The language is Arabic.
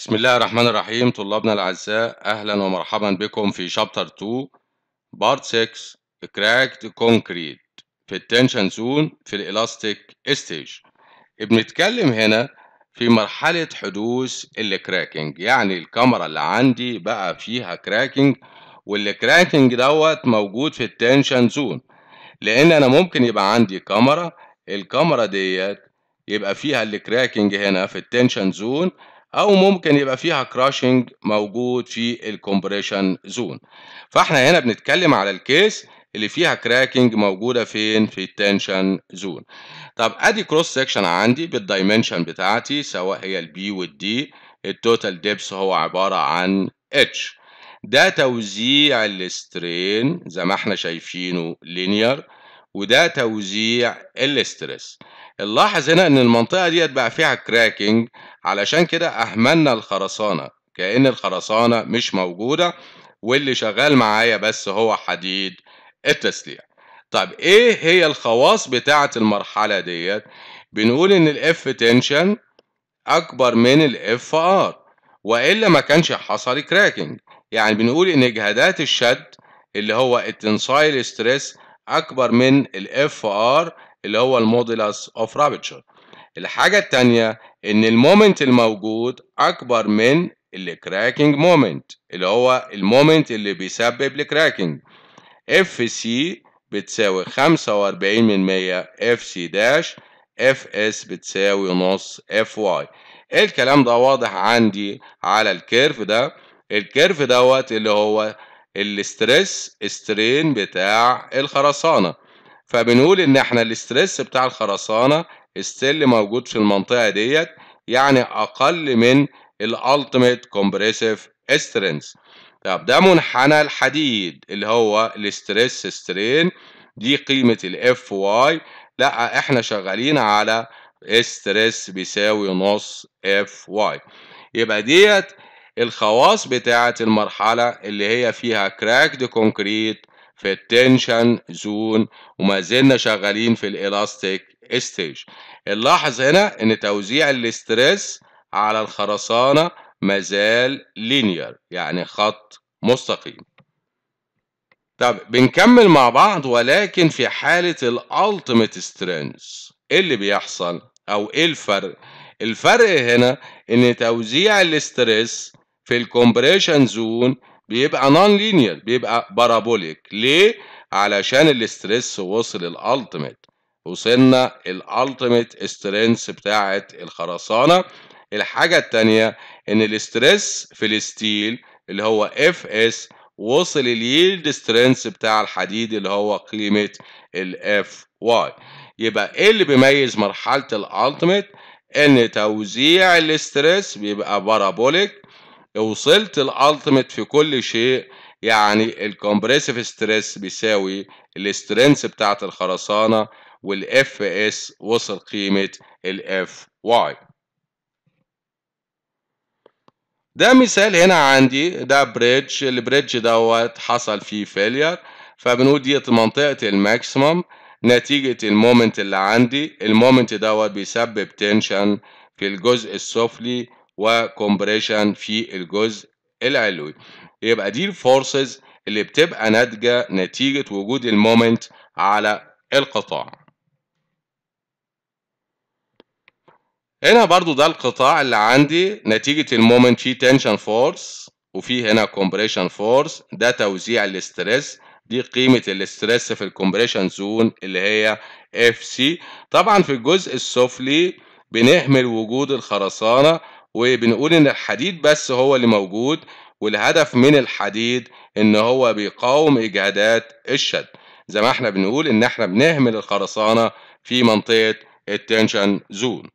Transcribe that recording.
بسم الله الرحمن الرحيم طلابنا الأعزاء أهلا ومرحبا بكم في شابتر 2 بارت 6 كراكت كونكريت في التنشن زون في الإلاستيك ستيج بنتكلم هنا في مرحلة حدوث الكراكنج يعني الكاميرا اللي عندي بقى فيها كراكنج والكراكنج دوت موجود في التنشن زون لأن أنا ممكن يبقى عندي كاميرا الكاميرا ديت يبقى فيها الكراكنج هنا في التنشن زون او ممكن يبقى فيها كراشنج موجود في الكومبريشن زون فاحنا هنا بنتكلم على الكيس اللي فيها كراكنج موجوده فين في التنشن زون طب ادي كروس سكشن عندي بالدايمنشن بتاعتي سواء هي البي والدي التوتال ديبس هو عباره عن اتش ده توزيع السترين زي ما احنا شايفينه لينير وده توزيع الاسترس نلاحظ هنا ان المنطقه ديت بقى فيها كراكنج علشان كده اهملنا الخرسانه كأن الخرسانه مش موجوده واللي شغال معايا بس هو حديد التسليع طب ايه هي الخواص بتاعه المرحله ديت بنقول ان الاف تنشن اكبر من الاف ار والا ما كانش حصل كراكنج يعني بنقول ان اجهادات الشد اللي هو التنسايل ستريس اكبر من الاف ار اللي هو المودولاس اوف رابتشر الحاجه الثانيه ان المومنت الموجود اكبر من الكراكنج مومنت اللي هو المومنت اللي بيسبب الكراكنج اف سي بتساوي 45 من 100 اف سي داش اف اس بتساوي نص اف واي الكلام ده واضح عندي على الكيرف ده الكيرف دوت اللي هو الاسترس سترين بتاع الخرسانة فبنقول ان احنا الاسترس بتاع الخرسانة ستيل موجود في المنطقة ديت يعني اقل من الالتميت كومبريسيف سترينث طب ده منحنى الحديد اللي هو الاسترس سترين دي قيمة الاف واي لا احنا شغالين على ستريس بيساوي نص اف واي يبقى ديت الخواص بتاعة المرحلة اللي هي فيها cracked concrete في التنشن زون وما زلنا شغالين في الالاستيك ستيج نلاحظ هنا ان توزيع الاسترس على الخرسانة مازال لينير يعني خط مستقيم طب بنكمل مع بعض ولكن في حالة الالتيميت سترينث ايه اللي بيحصل او ايه الفرق الفرق هنا ان توزيع الاسترس في الكومبريشن زون بيبقى نون لينير بيبقى بارابوليك ليه علشان الاستريس وصل الالتيميت وصلنا الالتيميت سترينث بتاعه الخرسانه الحاجه الثانيه ان الاستريس في الستيل اللي هو اف اس وصل اليلد سترينث بتاع الحديد اللي هو قيمه الاف واي يبقى ايه اللي بيميز مرحله الالتيميت ان توزيع الاستريس بيبقى بارابوليك وصلت الالتيميت في كل شيء يعني الكومبريسيف ستريس بيساوي السترينث بتاعه الخرسانه والاف اس وصل قيمه الاف واي ده مثال هنا عندي ده بريدج البريدج دوت حصل فيه فيلير فبنقول ديت منطقه الماكسيمم نتيجه المومنت اللي عندي المومنت دوت بيسبب تنشن في الجزء السفلي وكومبريشن في الجزء العلوي يبقى دي الفورسز اللي بتبقى ناتجه نتيجه وجود المومنت على القطاع هنا برضو ده القطاع اللي عندي نتيجة المومنت فيه تنشن فورس وفي هنا كومبريشن فورس ده توزيع الاسترس دي قيمة الاسترس في الكومبريشن زون اللي هي اف سي طبعا في الجزء السفلي بنهمل وجود الخرسانة وبنقول ان الحديد بس هو اللي موجود والهدف من الحديد ان هو بيقاوم اجهادات الشد زي ما احنا بنقول ان احنا بنهمل الخرسانه في منطقه التنشن زون